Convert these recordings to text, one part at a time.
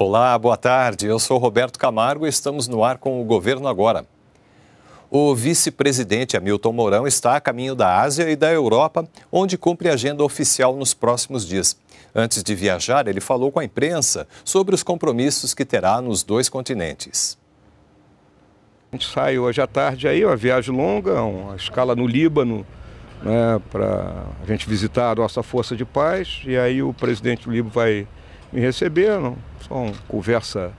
Olá, boa tarde. Eu sou Roberto Camargo e estamos no ar com o Governo Agora. O vice-presidente Hamilton Mourão está a caminho da Ásia e da Europa, onde cumpre agenda oficial nos próximos dias. Antes de viajar, ele falou com a imprensa sobre os compromissos que terá nos dois continentes. A gente sai hoje à tarde aí, uma viagem longa, uma escala no Líbano, né, para a gente visitar a nossa força de paz. E aí o presidente do Líbano vai me receberam, só uma conversa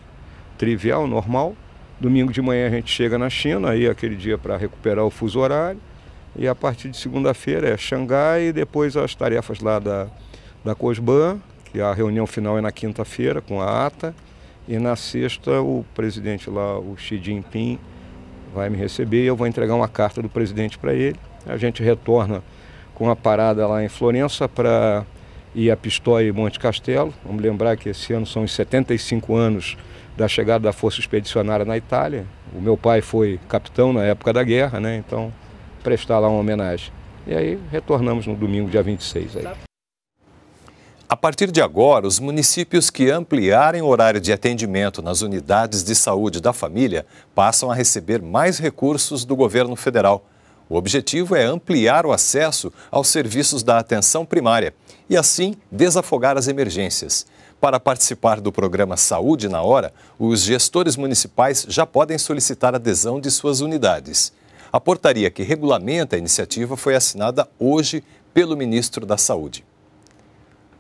trivial, normal. Domingo de manhã a gente chega na China, aí aquele dia para recuperar o fuso horário. E a partir de segunda-feira é Xangai e depois as tarefas lá da, da COSBAN, que é a reunião final é na quinta-feira com a ATA. E na sexta o presidente lá, o Xi Jinping, vai me receber e eu vou entregar uma carta do presidente para ele. A gente retorna com a parada lá em Florença para e a Pistóia e Monte Castelo. Vamos lembrar que esse ano são os 75 anos da chegada da Força Expedicionária na Itália. O meu pai foi capitão na época da guerra, né? então prestar lá uma homenagem. E aí retornamos no domingo, dia 26. Aí. A partir de agora, os municípios que ampliarem o horário de atendimento nas unidades de saúde da família passam a receber mais recursos do governo federal. O objetivo é ampliar o acesso aos serviços da atenção primária e, assim, desafogar as emergências. Para participar do programa Saúde na Hora, os gestores municipais já podem solicitar adesão de suas unidades. A portaria que regulamenta a iniciativa foi assinada hoje pelo ministro da Saúde.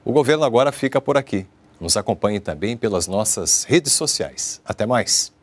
O governo agora fica por aqui. Nos acompanhe também pelas nossas redes sociais. Até mais!